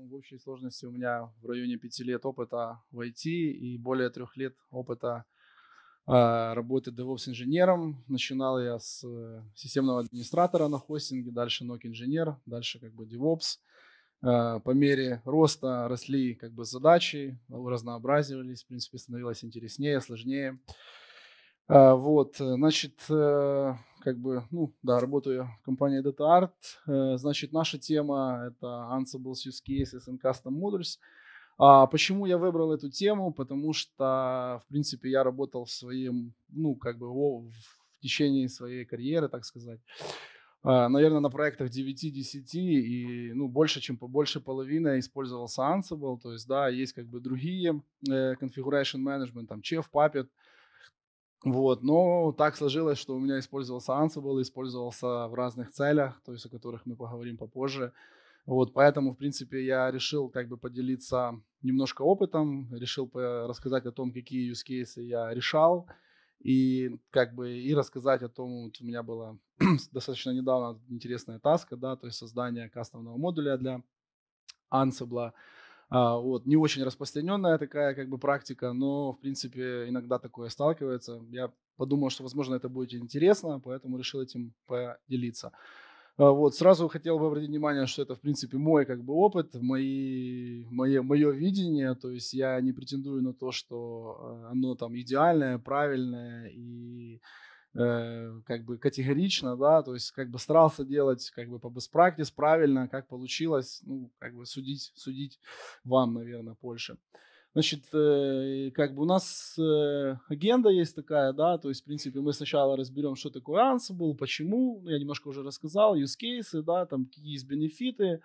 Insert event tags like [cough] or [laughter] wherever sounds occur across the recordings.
Ну, в общей сложности у меня в районе пяти лет опыта в IT и более трех лет опыта а, работы DevOps-инженером. Начинал я с э, системного администратора на хостинге, дальше нок инженер дальше как бы DevOps. А, по мере роста росли как бы задачи, разнообразивались, в принципе, становилось интереснее, сложнее. А, вот, э, значит, э, как бы, ну, да, работаю в компании Data Art. Э, значит, наша тема — это Ansible Use Cases and Custom Modules. А почему я выбрал эту тему? Потому что, в принципе, я работал своим, ну, как бы, в течение своей карьеры, так сказать. Э, Наверное, на проектах 9-10 и ну, больше, чем больше половины использовался Ansible. То есть, да, есть как бы другие конфигурейшн э, менеджмент, там, Chef, Puppet — вот, но так сложилось, что у меня использовался Ansible, использовался в разных целях, то есть о которых мы поговорим попозже. Вот, поэтому, в принципе, я решил как бы поделиться немножко опытом, решил рассказать о том, какие use cases я решал, и как бы и рассказать о том, вот у меня была [clears throat] достаточно недавно интересная таска, да, то есть создание кастомного модуля для Ansible, а, вот, не очень распространенная такая как бы практика, но, в принципе, иногда такое сталкивается. Я подумал, что, возможно, это будет интересно, поэтому решил этим поделиться. А, вот, сразу хотел бы обратить внимание, что это, в принципе, мой как бы опыт, мои, мое, мое видение, то есть я не претендую на то, что а, оно там идеальное, правильное и Э, как бы категорично, да, то есть как бы старался делать как бы по беспрактис правильно, как получилось, ну, как бы судить, судить вам, наверное, больше. Значит, э, как бы у нас э, агенда есть такая, да, то есть, в принципе, мы сначала разберем, что такое Ansible, почему, ну, я немножко уже рассказал, use cases, да, там, какие есть бенефиты,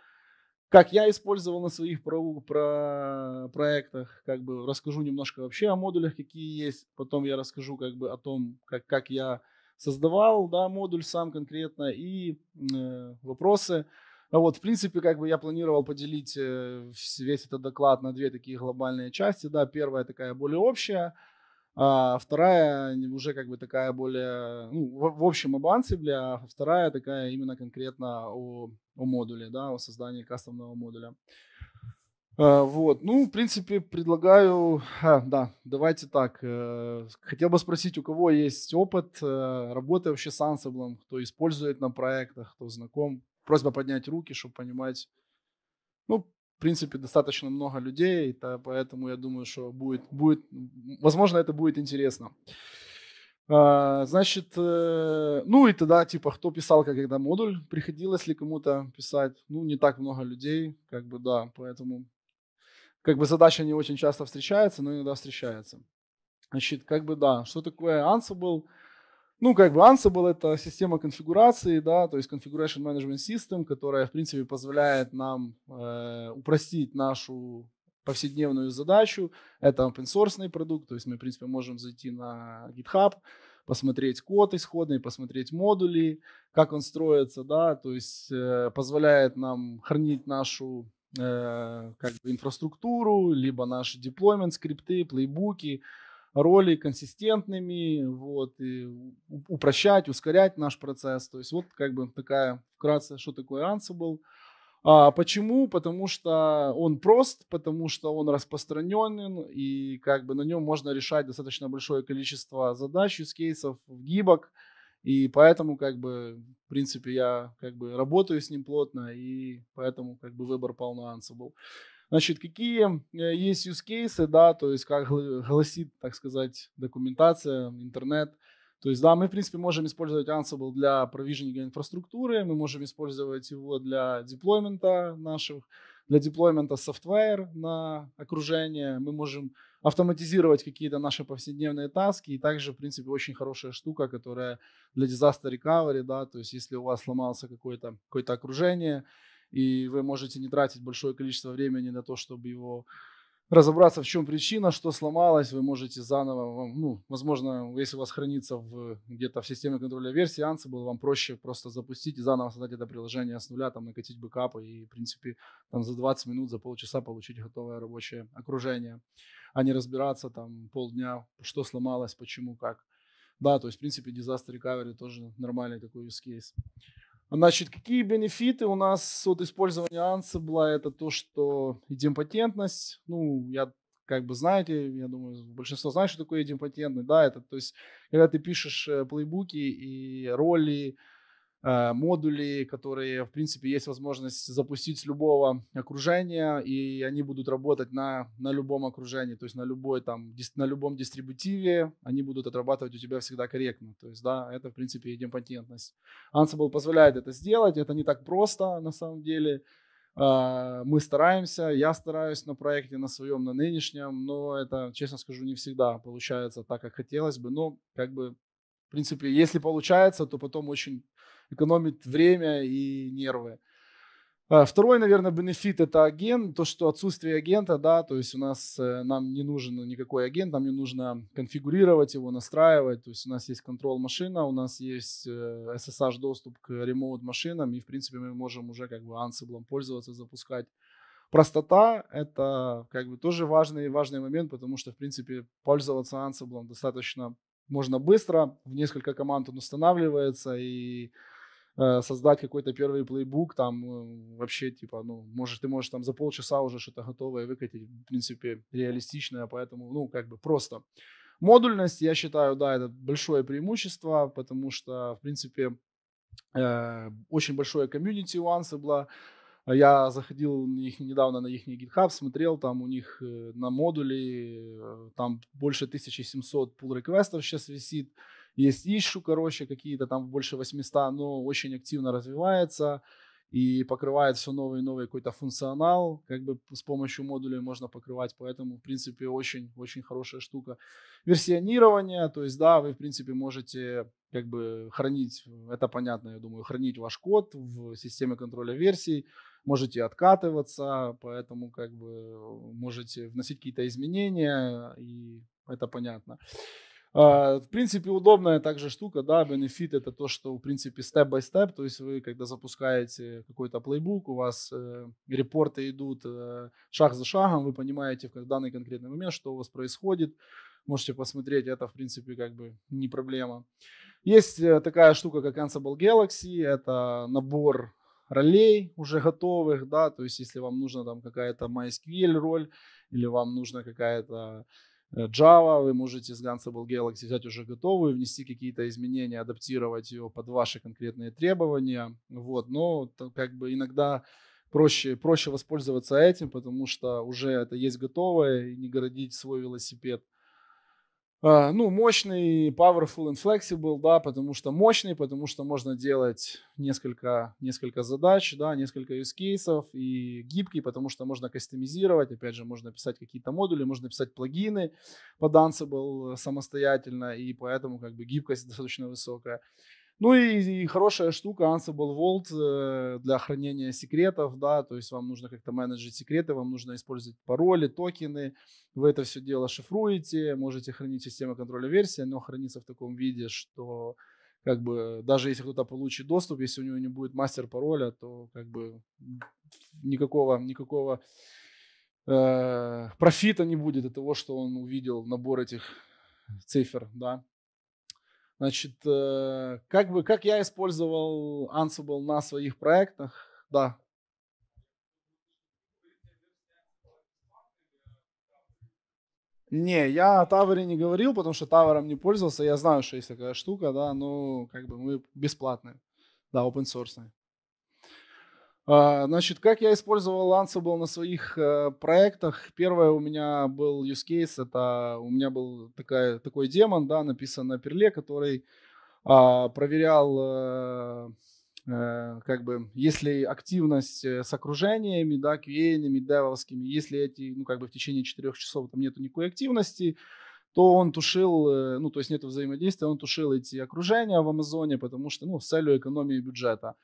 как я использовал на своих про, про проектах, как бы расскажу немножко вообще о модулях, какие есть, потом я расскажу как бы о том, как, как я создавал, да, модуль сам конкретно и э, вопросы. А вот, в принципе, как бы я планировал поделить э, весь этот доклад на две такие глобальные части, да, первая такая более общая, а вторая уже как бы такая более, ну, в, в общем, об Ansible, а вторая такая именно конкретно о, о модуле, да, о создании кастомного модуля. А, вот, ну, в принципе, предлагаю, а, да, давайте так. Э, хотел бы спросить, у кого есть опыт э, работы вообще с Ansible, кто использует на проектах, кто знаком. Просьба поднять руки, чтобы понимать, ну, принципе, достаточно много людей, то, поэтому я думаю, что будет, будет, возможно, это будет интересно. А, значит, э, ну и тогда, типа, кто писал когда модуль, приходилось ли кому-то писать, ну, не так много людей, как бы, да, поэтому, как бы, задача не очень часто встречается, но иногда встречается. Значит, как бы, да, что такое Ansible – ну, как бы Ansible — это система конфигурации, да, то есть Configuration Management System, которая, в принципе, позволяет нам э, упростить нашу повседневную задачу. Это open source продукт, то есть мы, в принципе, можем зайти на GitHub, посмотреть код исходный, посмотреть модули, как он строится, да, то есть э, позволяет нам хранить нашу э, как бы инфраструктуру, либо наши деплоймент скрипты, плейбуки, роли консистентными, вот, и упрощать, ускорять наш процесс. То есть вот как бы такая вкратце, что такое Ansible. А, почему? Потому что он прост, потому что он распространен, и как бы на нем можно решать достаточно большое количество задач, кейсов, гибок, и поэтому как бы, в принципе, я как бы работаю с ним плотно, и поэтому как бы выбор пал на Ansible. Значит, какие э, есть use cases, да, то есть как гласит, так сказать, документация, интернет. То есть, да, мы, в принципе, можем использовать Ansible для провижнинга инфраструктуры, мы можем использовать его для деплоймента наших, для деплоймента софтвер на окружение, мы можем автоматизировать какие-то наши повседневные таски, и также, в принципе, очень хорошая штука, которая для disaster recovery, да, то есть если у вас сломался какое-то какое окружение, и вы можете не тратить большое количество времени на то, чтобы его разобраться, в чем причина, что сломалось, вы можете заново, ну, возможно, если у вас хранится в, где-то в системе контроля версии Ansible, вам проще просто запустить и заново создать это приложение с нуля, там, накатить бэкапы и, в принципе, там за 20 минут, за полчаса получить готовое рабочее окружение, а не разбираться там полдня, что сломалось, почему, как. Да, то есть, в принципе, disaster recovery тоже нормальный такой use case. Значит, какие бенефиты у нас от использования Ansible? Это то, что идемпотентность, ну, я как бы знаете, я думаю, большинство знает, что такое идемпотентный, да, это, то есть, когда ты пишешь э, плейбуки и роли, Э, модули, которые, в принципе, есть возможность запустить с любого окружения, и они будут работать на, на любом окружении, то есть на, любой, там, на любом дистрибутиве, они будут отрабатывать у тебя всегда корректно. То есть, да, это, в принципе, идемпотентность. Ansible позволяет это сделать, это не так просто, на самом деле. А, мы стараемся, я стараюсь на проекте, на своем, на нынешнем, но это, честно скажу, не всегда получается так, как хотелось бы, но как бы в принципе, если получается, то потом очень экономит время и нервы. А, второй, наверное, бенефит – это агент, то, что отсутствие агента, да, то есть у нас, э, нам не нужен никакой агент, нам не нужно конфигурировать его, настраивать, то есть у нас есть контрол-машина, у нас есть э, SSH-доступ к ремоут-машинам, и, в принципе, мы можем уже как бы Ansible пользоваться, запускать. Простота – это как бы тоже важный, важный момент, потому что, в принципе, пользоваться Ansible достаточно можно быстро, в несколько команд он устанавливается, и Э, создать какой-то первый плейбук, там э, вообще, типа, ну, может, ты можешь там за полчаса уже что-то готовое выкатить, в принципе, реалистичное, поэтому, ну, как бы просто. Модульность, я считаю, да, это большое преимущество, потому что, в принципе, э, очень большое комьюнити у Ansible, э, я заходил их недавно на их GitHub, смотрел, там у них на модуле, там больше 1700 pull реквестов сейчас висит, есть ищу, короче, какие-то там больше 800, но очень активно развивается и покрывает все новый и новый какой-то функционал, как бы с помощью модулей можно покрывать, поэтому, в принципе, очень-очень хорошая штука. Версионирование, то есть, да, вы, в принципе, можете как бы хранить, это понятно, я думаю, хранить ваш код в системе контроля версий, можете откатываться, поэтому как бы можете вносить какие-то изменения, и это понятно. А, в принципе, удобная также штука, да, бенефит это то, что, в принципе, степ-бай-степ, step, то есть вы, когда запускаете какой-то плейбук, у вас э, репорты идут э, шаг за шагом, вы понимаете в данный конкретный момент, что у вас происходит, можете посмотреть, это, в принципе, как бы не проблема. Есть э, такая штука, как Ansible Galaxy, это набор ролей уже готовых, да, то есть если вам нужна там какая-то MySQL роль или вам нужна какая-то Э, Java, вы можете с Gansible Galaxy взять уже готовую, внести какие-то изменения, адаптировать ее под ваши конкретные требования. Вот. Но как бы иногда проще, проще воспользоваться этим, потому что уже это есть готовое, и не городить свой велосипед а, ну, мощный, powerful and flexible, да, потому что мощный, потому что можно делать несколько, несколько задач, да, несколько use cases и гибкий, потому что можно кастомизировать, опять же, можно писать какие-то модули, можно писать плагины по Danceable э, самостоятельно, и поэтому как бы гибкость [laughs] достаточно высокая. Ну и, и хорошая штука Ansible Vault э, для хранения секретов, да, то есть вам нужно как-то менеджить секреты, вам нужно использовать пароли, токены, вы это все дело шифруете, можете хранить систему контроля версии, но хранится в таком виде, что как бы даже если кто-то получит доступ, если у него не будет мастер пароля, то как бы никакого, никакого э, профита не будет от того, что он увидел набор этих цифр, да. Значит, э, как бы, как я использовал Ansible на своих проектах, да. Не, я о Тавере не говорил, потому что Тавером не пользовался. Я знаю, что есть такая штука, да, но ну, как бы мы бесплатные, да, open source. А, значит, как я использовал Ansible на своих э, проектах? Первое у меня был use case, это у меня был такая, такой демон, да, написан на перле, который а, проверял, э, э, как бы, если активность с окружениями, да, QA-ными, девовскими, если эти, ну, как бы в течение четырех часов там нету никакой активности, то он тушил, ну, то есть нет взаимодействия, он тушил эти окружения в Амазоне, потому что, ну, с целью экономии бюджета.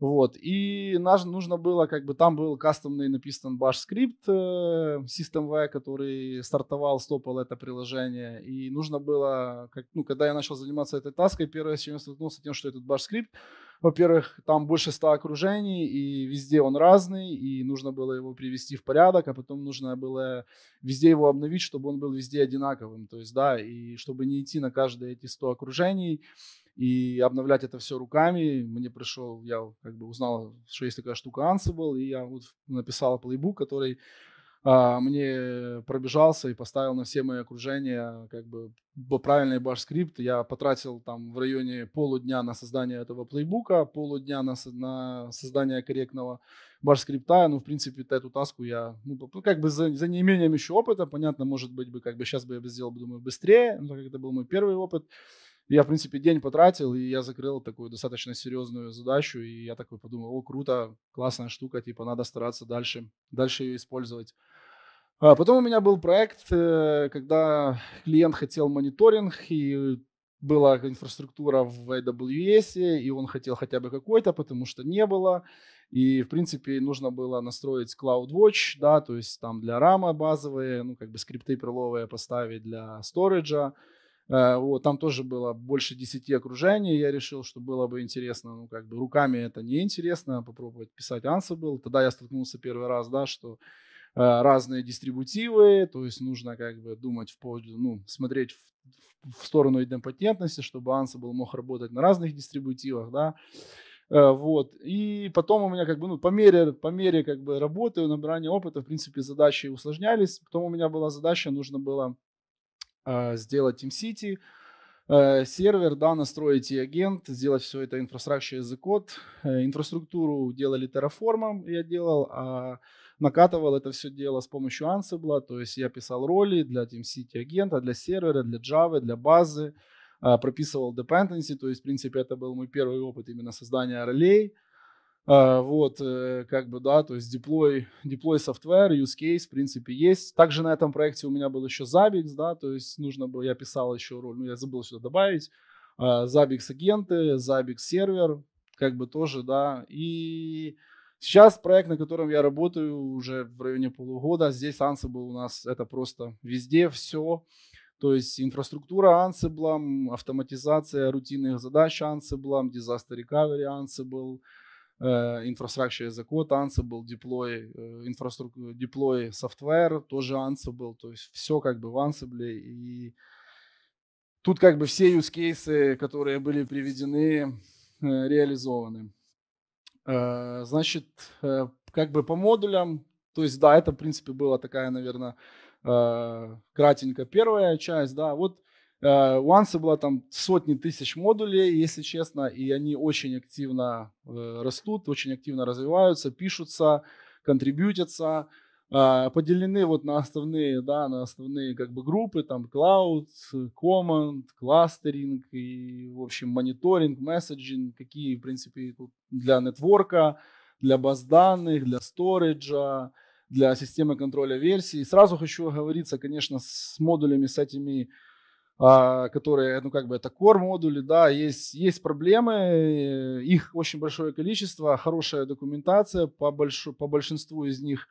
Вот, и наш, нужно было, как бы, там был кастомный написан bash скрипт э, SystemV, который стартовал, стопал это приложение, и нужно было, как, ну, когда я начал заниматься этой таской, первое, с чем я столкнулся, тем, что этот bash скрипт во-первых, там больше ста окружений, и везде он разный, и нужно было его привести в порядок, а потом нужно было везде его обновить, чтобы он был везде одинаковым. То есть, да, и чтобы не идти на каждые эти сто окружений, и обновлять это все руками. Мне пришел, я как бы узнал, что есть такая штука Ansible, и я вот написал плейбук, который а, мне пробежался и поставил на все мои окружения как бы правильный баш-скрипт. Я потратил там в районе полудня на создание этого плейбука, полудня на, на создание корректного баш-скрипта. Ну, в принципе, эту таску я, ну, как бы за, за неимением еще опыта, понятно, может быть, бы как бы сейчас бы я бы сделал, думаю, быстрее, но как это был мой первый опыт. Я, в принципе, день потратил, и я закрыл такую достаточно серьезную задачу, и я такой подумал, о, круто, классная штука, типа, надо стараться дальше, дальше ее использовать. А потом у меня был проект, э, когда клиент хотел мониторинг, и была инфраструктура в AWS, и он хотел хотя бы какой-то, потому что не было. И, в принципе, нужно было настроить CloudWatch, да, то есть там для рама базовые, ну, как бы скрипты приловые поставить для сториджа. Э, вот, там тоже было больше 10 окружений. Я решил, что было бы интересно, ну, как бы руками это неинтересно, попробовать писать Ansible. Тогда я столкнулся первый раз, да, что Э, разные дистрибутивы, то есть нужно как бы думать в пользу, ну, смотреть в, в сторону идемпотентности, чтобы Ansible мог работать на разных дистрибутивах, да, э, вот. И потом у меня как бы, ну, по мере, по мере как бы работы, набирания опыта, в принципе, задачи усложнялись. Потом у меня была задача, нужно было э, сделать TeamCity, э, сервер, да, настроить и агент, сделать все это инфраструктура as a Э, инфраструктуру делали Terraform, я делал, а накатывал это все дело с помощью Ansible, то есть я писал роли для Team City агента, для сервера, для Java, для базы, а, прописывал dependency, то есть, в принципе, это был мой первый опыт именно создания ролей, а, вот, э, как бы, да, то есть deploy, deploy software, use case, в принципе, есть. Также на этом проекте у меня был еще Zabbix, да, то есть нужно было, я писал еще роль, ну, я забыл сюда добавить, а, Zabbix агенты, Zabbix сервер, как бы тоже, да, и Сейчас проект, на котором я работаю уже в районе полугода, а здесь Ansible у нас это просто везде все. То есть инфраструктура Ansible, автоматизация рутинных задач Ansible, disaster recovery Ansible, э, инфраструктура as a code Ansible, деплой э, инфраструктура деплой софтвер тоже Ansible. То есть все как бы в Ansible. И тут как бы все use cases, которые были приведены, э, реализованы. Э, значит, э, как бы по модулям, то есть, да, это, в принципе, была такая, наверное, э, кратенько первая часть, да, вот у Анса было там сотни тысяч модулей, если честно, и они очень активно растут, очень активно развиваются, пишутся, контрибьютятся, а, поделены вот на основные, да, на основные как бы группы, там Cloud, Command, Clustering и, в общем, мониторинг, месседжинг, какие, в принципе, тут для нетворка, для баз данных, для сториджа, для системы контроля версий. Сразу хочу оговориться, конечно, с модулями, с этими а, которые, ну, как бы это core модули, да, есть, есть проблемы, их очень большое количество, хорошая документация по, больш, по большинству из них,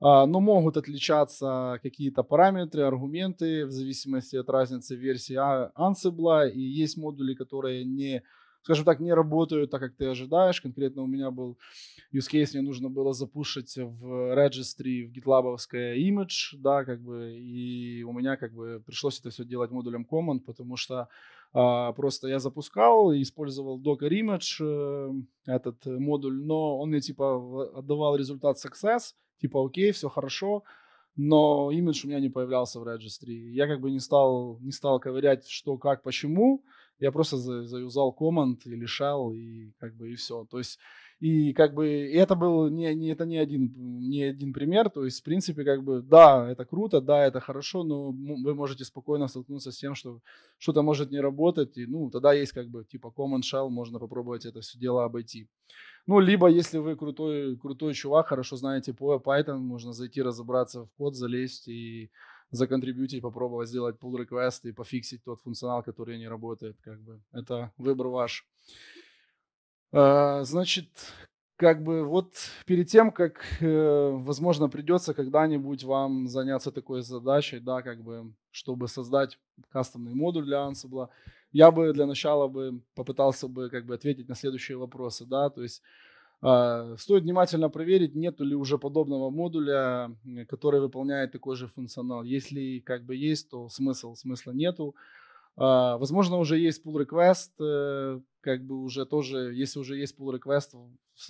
а, но могут отличаться какие-то параметры, аргументы в зависимости от разницы версии а, Ansible, и есть модули, которые не скажем так, не работают так, как ты ожидаешь. Конкретно у меня был use case, мне нужно было запушить в registry, в гитлабовское image, да, как бы, и у меня как бы пришлось это все делать модулем command, потому что Uh, просто я запускал и использовал Docker Image, uh, э, этот э, модуль, но он мне типа отдавал результат success, типа окей, все хорошо, но имидж у меня не появлялся в registry. Я как бы не стал, не стал ковырять, что, как, почему я просто за, заюзал команд и лишал, и как бы и все. То есть, и как бы и это был не, не, это не один, не один пример. То есть, в принципе, как бы да, это круто, да, это хорошо, но вы можете спокойно столкнуться с тем, что что-то может не работать. И ну, тогда есть как бы типа command shell, можно попробовать это все дело обойти. Ну, либо если вы крутой, крутой чувак, хорошо знаете Python, можно зайти разобраться в код, залезть и законтрибьютить, попробовать сделать pull request и пофиксить тот функционал, который не работает. Как бы. Это выбор ваш. А, значит, как бы вот перед тем, как, э, возможно, придется когда-нибудь вам заняться такой задачей, да, как бы, чтобы создать кастомный модуль для Ansible, я бы для начала бы попытался бы как бы ответить на следующие вопросы, да, то есть а, стоит внимательно проверить, нет ли уже подобного модуля, который выполняет такой же функционал. Если как бы есть, то смысл, смысла нету. А, возможно, уже есть pull request, э, как бы уже тоже, если уже есть pull request,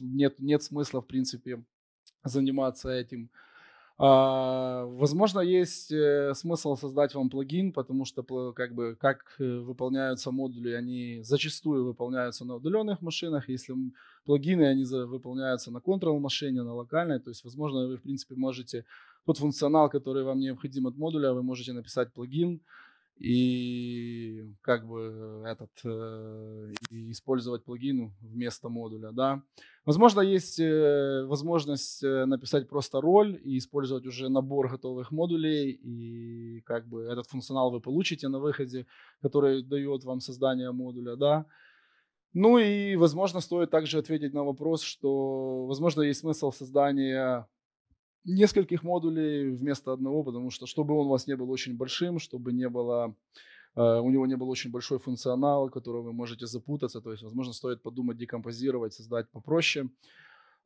нет, нет смысла, в принципе, заниматься этим. А, возможно, есть э, смысл создать вам плагин, потому что как бы как э, выполняются модули, они зачастую выполняются на удаленных машинах. Если плагины, они выполняются на control машине, на локальной. То есть, возможно, вы в принципе можете тот функционал, который вам необходим от модуля, вы можете написать плагин и как бы этот э, и использовать плагин вместо модуля, да. Возможно, есть э, возможность э, написать просто роль и использовать уже набор готовых модулей, и как бы этот функционал вы получите на выходе, который дает вам создание модуля, да. Ну и, возможно, стоит также ответить на вопрос, что, возможно, есть смысл создания нескольких модулей вместо одного, потому что чтобы он у вас не был очень большим, чтобы не было Э, у него не был очень большой функционал, которого вы можете запутаться, то есть, возможно, стоит подумать, декомпозировать, создать попроще.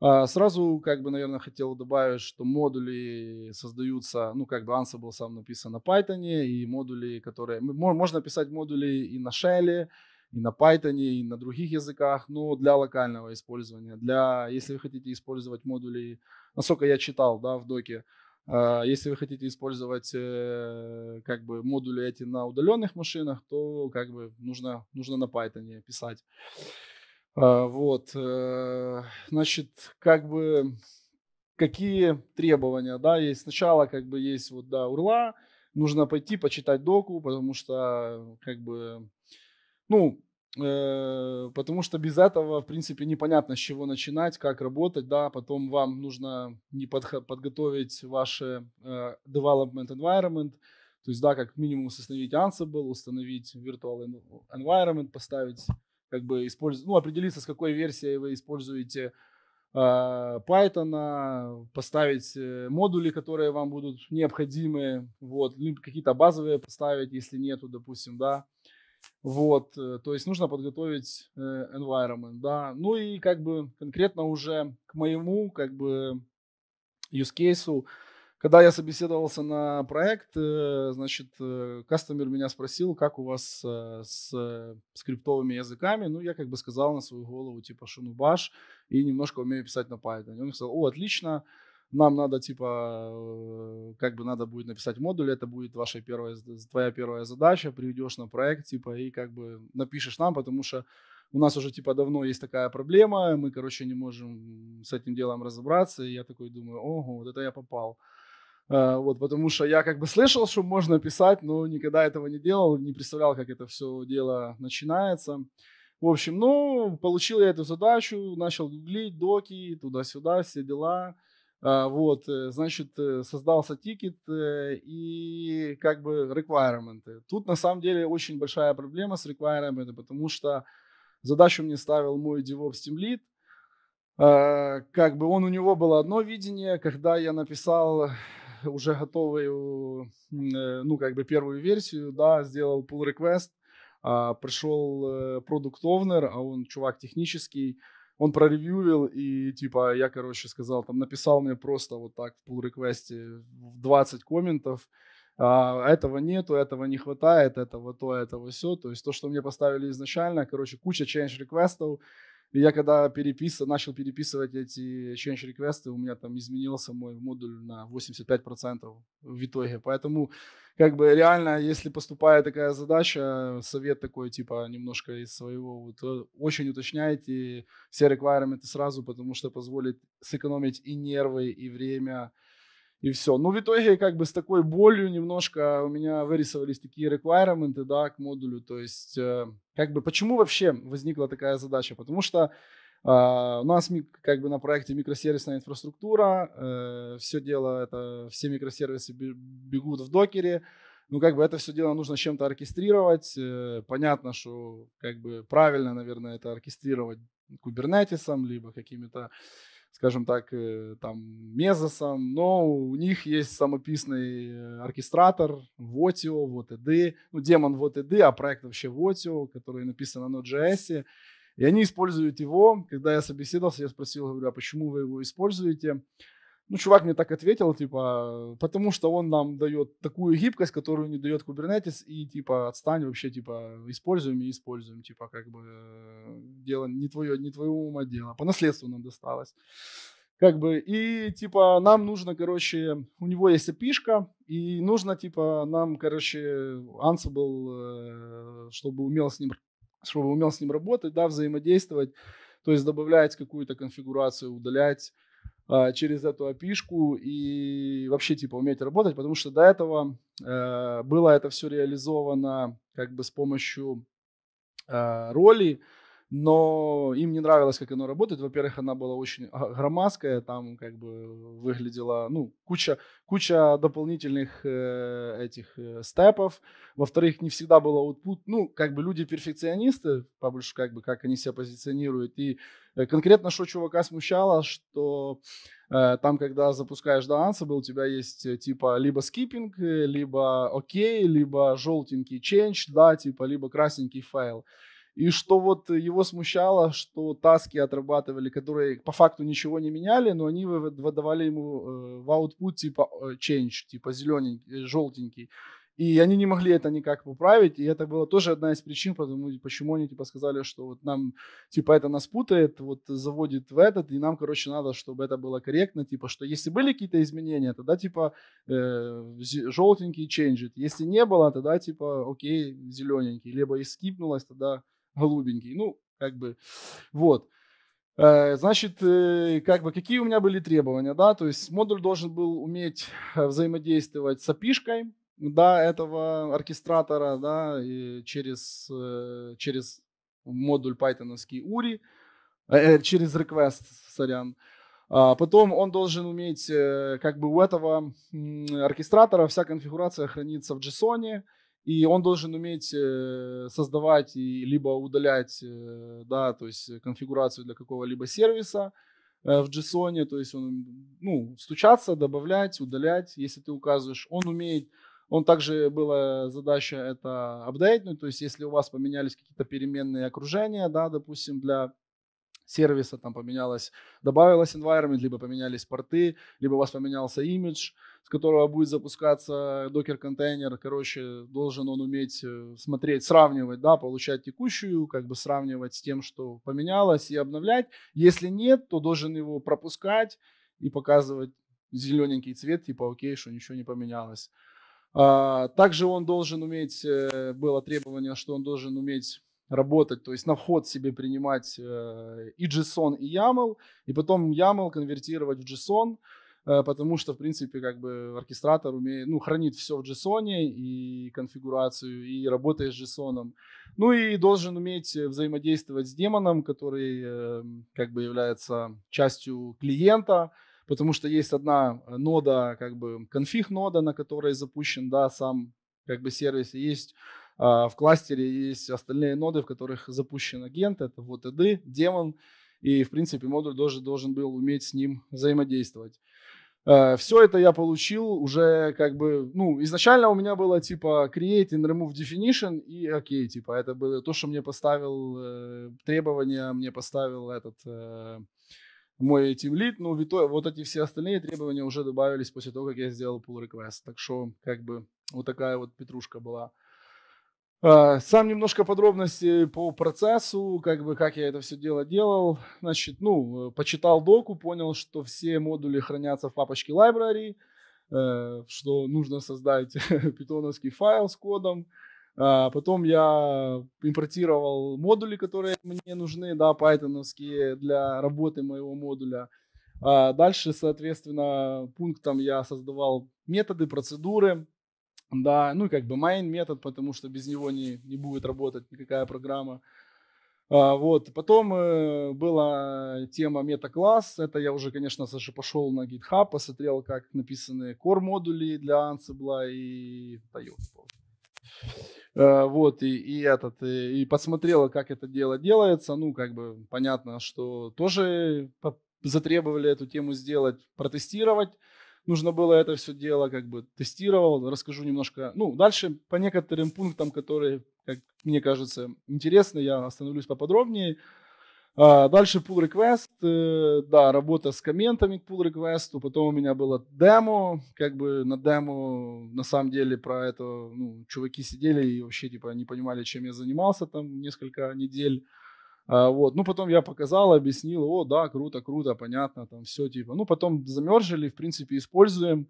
А, сразу, как бы, наверное, хотел добавить, что модули создаются, ну, как бы Ansible сам написан на Python, и модули, которые... Можно писать модули и на Shell, и на Python, и на других языках, но для локального использования. Для, если вы хотите использовать модули, насколько я читал, да, в доке, а, если вы хотите использовать э, как бы модули эти на удаленных машинах, то как бы нужно, нужно на Python писать. А, вот, э, значит, как бы какие требования, да, есть сначала как бы есть вот, да, урла, нужно пойти почитать доку, потому что как бы, ну, Э, потому что без этого, в принципе, непонятно, с чего начинать, как работать, да, потом вам нужно не подготовить ваше э, development environment, то есть, да, как минимум установить Ansible, установить virtual environment, поставить, как бы, использ... ну, определиться, с какой версией вы используете э, Python, поставить модули, которые вам будут необходимы, вот, какие-то базовые поставить, если нету, допустим, да, вот, э, то есть нужно подготовить э, environment, да. Ну и как бы конкретно уже к моему как бы use case, когда я собеседовался на проект, э, значит, кастомер меня спросил, как у вас с скриптовыми языками. Ну, я как бы сказал на свою голову, типа, шуну баш, и немножко умею писать на Python. он сказал, о, отлично, нам надо, типа, э, как бы надо будет написать модуль, это будет ваша первая, твоя первая задача, приведешь на проект, типа, и как бы напишешь нам, потому что у нас уже, типа, давно есть такая проблема, мы, короче, не можем с этим делом разобраться, и я такой думаю, ого, вот это я попал. Э, вот, потому что я как бы слышал, что можно писать, но никогда этого не делал, не представлял, как это все дело начинается. В общем, ну, получил я эту задачу, начал гуглить доки, туда-сюда, все дела – а, вот, э, значит, э, создался тикет э, и как бы реквайрменты. Тут на самом деле очень большая проблема с реквайрментами, потому что задачу мне ставил мой DevOps Team Lead. А, как бы он, у него было одно видение, когда я написал уже готовую, ну, как бы первую версию, да, сделал pull request, а, пришел продукт Owner, а он чувак технический, он проревьюил, и типа я, короче, сказал, там написал мне просто вот так в pull реквесте 20 комментов, а, этого нету, этого не хватает, этого то, этого все. То есть то, что мне поставили изначально, короче, куча change реквестов и я когда перепис... начал переписывать эти change реквесты у меня там изменился мой модуль на 85% в итоге. Поэтому как бы реально, если поступает такая задача, совет такой, типа, немножко из своего, вот, э, очень уточняйте все requirements сразу, потому что позволит сэкономить и нервы, и время, и все. Но в итоге как бы с такой болью немножко у меня вырисовались такие requirements, да, к модулю. То есть э, как бы почему вообще возникла такая задача? Потому что Uh, у нас как бы на проекте микросервисная инфраструктура, uh, э, все дело это, все микросервисы бегут в докере, ну как бы это все дело нужно чем-то оркестрировать, э, понятно, что как бы правильно, наверное, это оркестрировать кубернетисом, либо какими-то скажем так, э, там, Мезосом, но у них есть самописный оркестратор Вотио, Вотеды, ну, демон Вотеды, а проект вообще Votio, который написан на Node.js, и они используют его. Когда я собеседовался, я спросил, говорю, а почему вы его используете? Ну, чувак мне так ответил, типа, потому что он нам дает такую гибкость, которую не дает Kubernetes, и, типа, отстань вообще, типа, используем и используем, типа, как бы, э, дело не твое, не твоего ума дело, по наследству нам досталось. Как бы, и, типа, нам нужно, короче, у него есть api и нужно, типа, нам, короче, Ansible, э, чтобы умел с ним, чтобы умел с ним работать, да, взаимодействовать, то есть добавлять какую-то конфигурацию, удалять, а, через эту опишку и вообще типа уметь работать, потому что до этого э, было это все реализовано как бы с помощью э, а, ролей, но им не нравилось, как оно работает. Во-первых, она была очень громоздкая, там как бы выглядела, ну, куча, куча дополнительных э, этих э, степов. Во-вторых, не всегда было output. Ну, как бы люди перфекционисты, побольше как бы, как они себя позиционируют, и Э, конкретно, что чувака смущало, что э, там, когда запускаешь до был у тебя есть э, типа либо skipping, либо окей, либо желтенький change, да, типа, либо красненький файл. И что вот его смущало, что таски отрабатывали, которые по факту ничего не меняли, но они выдавали ему в output типа change, типа зелененький, желтенький. И они не могли это никак поправить, и это было тоже одна из причин, потому, почему они типа сказали, что вот нам типа это нас путает, вот заводит в этот, и нам, короче, надо, чтобы это было корректно, типа, что если были какие-то изменения, тогда типа э, желтенький changed. если не было, тогда типа окей, зелененький, либо и скипнулось, тогда голубенький, ну, как бы, вот. Э, значит, э, как бы, какие у меня были требования, да, то есть модуль должен был уметь э, взаимодействовать с опишкой да, этого оркестратора, да, и через, э, через модуль пайтоновский URI, э, э, через request, сорян. А потом он должен уметь, как бы у этого оркестратора вся конфигурация хранится в JSON, и он должен уметь создавать и либо удалять, да, то есть конфигурацию для какого-либо сервиса, в JSON, то есть он, ну, стучаться, добавлять, удалять, если ты указываешь. Он умеет он также была задача это апдейтнуть, то есть если у вас поменялись какие-то переменные окружения, да, допустим, для сервиса, там поменялось, добавилось environment, либо поменялись порты, либо у вас поменялся имидж, с которого будет запускаться докер-контейнер. Короче, должен он уметь э, смотреть, сравнивать, да, получать текущую, как бы сравнивать с тем, что поменялось, и обновлять. Если нет, то должен его пропускать и показывать зелененький цвет, типа окей, что ничего не поменялось. А, также он должен уметь, э, было требование, что он должен уметь работать, то есть на вход себе принимать э, и JSON, и YAML, и потом YAML конвертировать в JSON, э, потому что, в принципе, как бы оркестратор умеет, ну, хранит все в JSON и конфигурацию, и работает с JSON. Ну и должен уметь взаимодействовать с демоном, который эм, как бы является частью клиента, потому что есть одна э, нода, как бы конфиг нода, на которой запущен да, сам как бы сервис, и есть а, в кластере есть остальные ноды, в которых запущен агент, это вот эды, демон, и, в принципе, модуль тоже должен был уметь с ним взаимодействовать. Э, Все это я получил уже как бы, ну, изначально у меня было типа create and remove definition и окей, типа это было то, что мне поставил э, требования, мне поставил этот мой тимлит, ну, Вито, вот эти все остальные требования уже добавились после того, как я сделал pull request, так что, как бы, вот такая вот петрушка была. А, сам немножко подробности по процессу, как бы как я это все дело делал. Значит, ну, почитал доку, понял, что все модули хранятся в папочке library, э, что нужно создать [laughs] питоновский файл с кодом, а, потом я импортировал модули, которые мне нужны, да, пайтоновские для работы моего модуля. А дальше, соответственно, пунктом я создавал методы, процедуры, да, ну и как бы main метод, потому что без него не, не будет работать никакая программа. А, вот, потом э, была тема метакласс, это я уже, конечно, Саша пошел на GitHub, посмотрел, как написаны core модули для Ansible и Toyota. Э, вот, и, и этот, и, и посмотрела, как это дело делается, ну, как бы, понятно, что тоже затребовали эту тему сделать, протестировать, нужно было это все дело, как бы, тестировал, расскажу немножко, ну, дальше по некоторым пунктам, которые, как мне кажется, интересны, я остановлюсь поподробнее, а, дальше pull request, э, да, работа с комментами к pull request, потом у меня было демо, как бы на демо на самом деле про это, ну, чуваки сидели и вообще типа не понимали, чем я занимался там несколько недель. А, вот, ну потом я показал, объяснил, о, да, круто, круто, понятно, там все типа. Ну потом замерзли, в принципе, используем.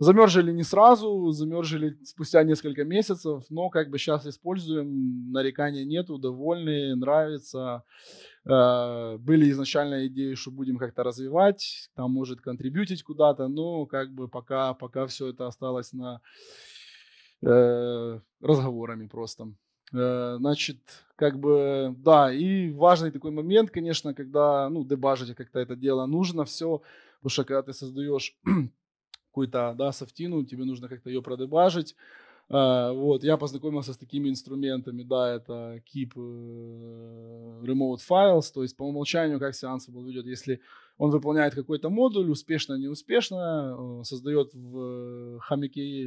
Замерзли не сразу, замерзли спустя несколько месяцев, но как бы сейчас используем, нареканий нету, довольны, нравится. Э, были изначально идеи, что будем как-то развивать, там может контрибьютить куда-то, но как бы пока, пока все это осталось на э, разговорами просто. Э, значит, как бы, да, и важный такой момент, конечно, когда, ну, дебажить а как-то это дело нужно все, потому что когда ты создаешь какую-то да, софтину, тебе нужно как-то ее продебажить. А, вот, я познакомился с такими инструментами, да, это Keep э, Remote Files, то есть по умолчанию, как себя Ansible ведет, если он выполняет какой-то модуль, успешно, неуспешно, э, создает в э, хомяке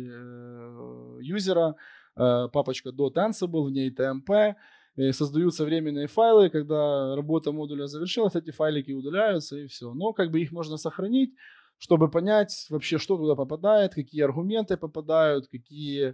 юзера папочка dot .ansible, в ней TMP, создаются временные файлы, когда работа модуля завершилась, эти файлики удаляются и все. Но как бы их можно сохранить, чтобы понять вообще, что туда попадает, какие аргументы попадают, какие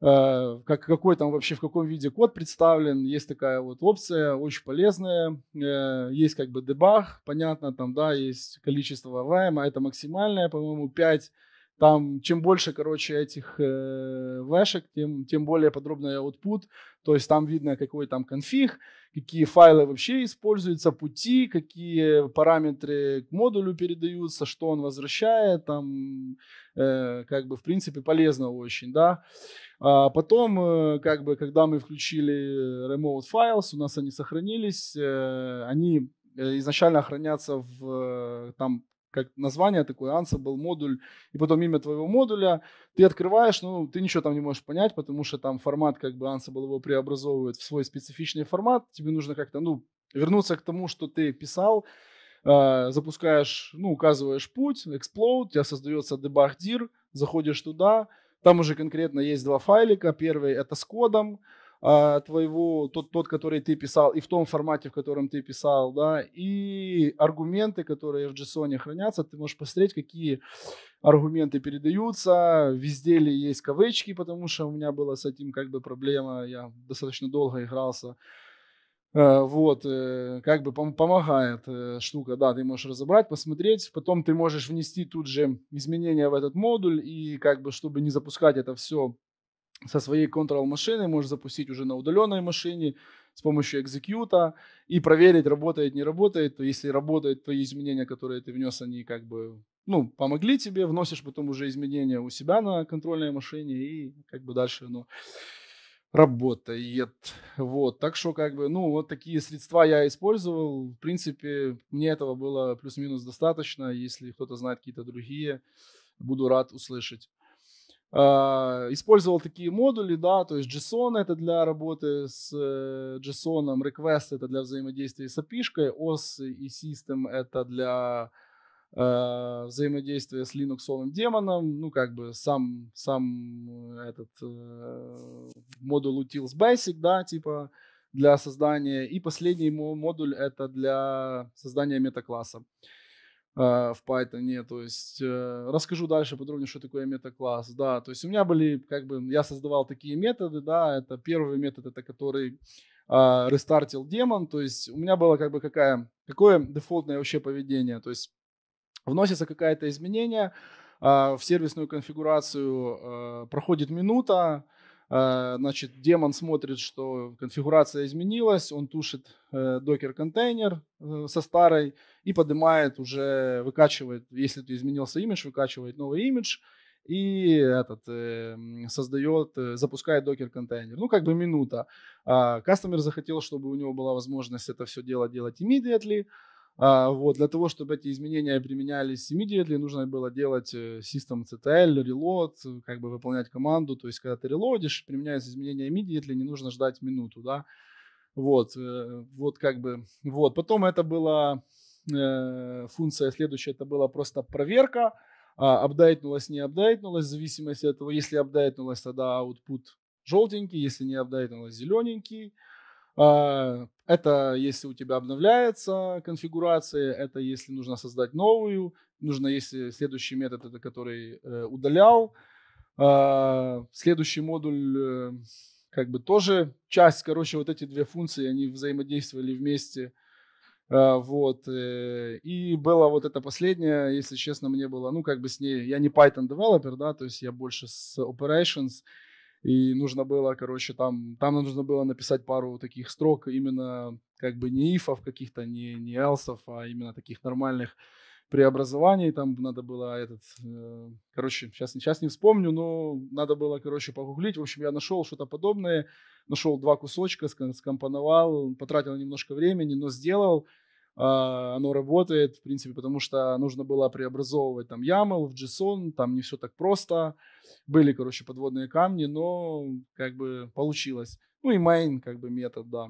э, как, какой там вообще, в каком виде код представлен. Есть такая вот опция, очень полезная. Э, есть как бы дебаг, понятно, там, да, есть количество VM, а это максимальное, по-моему, 5 там чем больше, короче, этих э, вешек, тем, тем более подробный output. То есть там видно, какой там конфиг, какие файлы вообще используются, пути, какие параметры к модулю передаются, что он возвращает. Там э, как бы, в принципе, полезно очень, да. А потом, э, как бы, когда мы включили remote files, у нас они сохранились, э, они э, изначально хранятся в э, там как название такое, был модуль, и потом имя твоего модуля, ты открываешь, ну, ты ничего там не можешь понять, потому что там формат, как бы был его преобразовывает в свой специфичный формат, тебе нужно как-то, ну, вернуться к тому, что ты писал, э, запускаешь, ну, указываешь путь, explode, у тебя создается debug dir, заходишь туда, там уже конкретно есть два файлика, первый это с кодом, а, твоего, тот, тот, который ты писал, и в том формате, в котором ты писал, да, и аргументы, которые в JSON хранятся, ты можешь посмотреть, какие аргументы передаются, везде ли есть кавычки, потому что у меня была с этим как бы проблема, я достаточно долго игрался, э, вот, э, как бы помогает э, штука, да, ты можешь разобрать, посмотреть, потом ты можешь внести тут же изменения в этот модуль, и как бы, чтобы не запускать это все со своей Control машины, можешь запустить уже на удаленной машине с помощью экзекьюта и проверить, работает, не работает. То если работает, то изменения, которые ты внес, они как бы ну, помогли тебе, вносишь потом уже изменения у себя на контрольной машине и как бы дальше оно работает. Вот, так что как бы, ну, вот такие средства я использовал. В принципе, мне этого было плюс-минус достаточно. Если кто-то знает какие-то другие, буду рад услышать. А, использовал такие модули, да, то есть JSON это для работы с э, JSON, request это для взаимодействия с API, OS и system это для э, взаимодействия с линуксовым демоном, ну как бы сам, сам этот э, модуль utils basic, да, типа для создания, и последний модуль это для создания метакласса. класса Э, в Python. То есть э, расскажу дальше подробнее, что такое метакласс. Да, то есть у меня были, как бы, я создавал такие методы, да, это первый метод, это который а, рестартил демон, то есть у меня было как бы какая, какое дефолтное вообще поведение, то есть вносится какое-то изменение а, в сервисную конфигурацию, э, проходит минута, Э, значит, демон смотрит, что конфигурация изменилась, он тушит э, докер-контейнер э, со старой и поднимает уже, выкачивает, если ты изменился имидж, выкачивает новый имидж и этот создает, запускает докер-контейнер. Ну, как бы минута. А, кастомер захотел, чтобы у него была возможность это все дело делать immediately, а, вот, для того, чтобы эти изменения применялись immediately, нужно было делать э, system CTL, reload, э, как бы выполнять команду. То есть, когда ты релодишь, применяются изменения immediately, не нужно ждать минуту, да. Вот, э, вот как бы, вот. Потом это была э, функция следующая, это была просто проверка, а апдейтнулась, не апдейтнулась, в зависимости от того, если апдейтнулась, тогда output желтенький, если не апдейтнулась, зелененький. А, это если у тебя обновляется конфигурация, это если нужно создать новую, нужно если следующий метод, это который э, удалял. А, следующий модуль э, как бы тоже часть, короче, вот эти две функции, они взаимодействовали вместе. А, вот. Э, и была вот эта последняя, если честно, мне было, ну, как бы с ней, я не Python developer, да, то есть я больше с operations, и нужно было, короче, там, там нужно было написать пару таких строк, именно как бы не ифов каких-то, не, не элсов, а именно таких нормальных преобразований, там надо было этот, э, короче, сейчас, сейчас не вспомню, но надо было, короче, погуглить, в общем, я нашел что-то подобное, нашел два кусочка, скомпоновал, потратил немножко времени, но сделал, а, оно работает, в принципе, потому что нужно было преобразовывать там YAML в JSON, там не все так просто, были, короче, подводные камни, но как бы получилось. Ну и main, как бы, метод, да.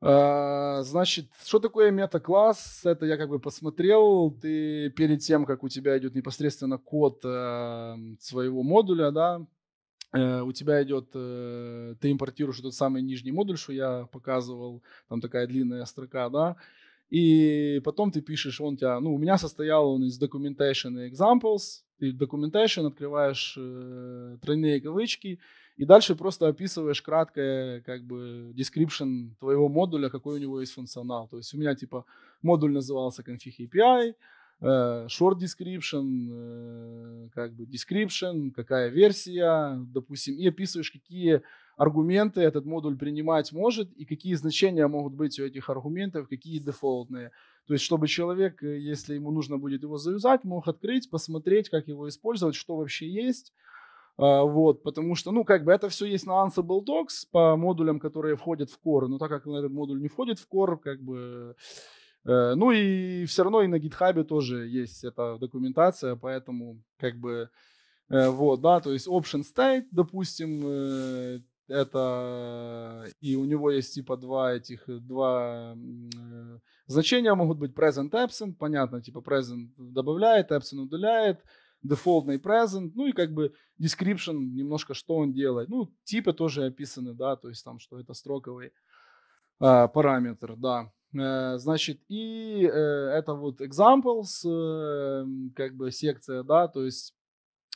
А, значит, что такое мета-класс? Это я как бы посмотрел. Ты перед тем, как у тебя идет непосредственно код э, своего модуля, да, Э, у тебя идет, э, ты импортируешь этот самый нижний модуль, что я показывал, там такая длинная строка, да, и потом ты пишешь, он тебя, ну, у меня состоял он из documentation и examples, ты documentation открываешь э, тройные кавычки, и дальше просто описываешь краткое, как бы, description твоего модуля, какой у него есть функционал. То есть у меня, типа, модуль назывался config API, Э, short description, э, как бы description, какая версия, допустим, и описываешь, какие аргументы этот модуль принимать может и какие значения могут быть у этих аргументов, какие дефолтные. То есть, чтобы человек, э, если ему нужно будет его завязать, мог открыть, посмотреть, как его использовать, что вообще есть. А, вот, потому что, ну, как бы это все есть на Ansible Docs по модулям, которые входят в Core, но так как этот модуль не входит в Core, как бы Э, ну и все равно и на гитхабе тоже есть эта документация, поэтому как бы э, вот, да, то есть option state, допустим, э, это и у него есть типа два этих два значения могут быть present absent понятно типа present добавляет absent удаляет дефолтный present ну и как бы description немножко что он делает ну типы тоже описаны да то есть там что это строковый э, параметр да Э, значит, и э, это вот examples, э, как бы секция, да, то есть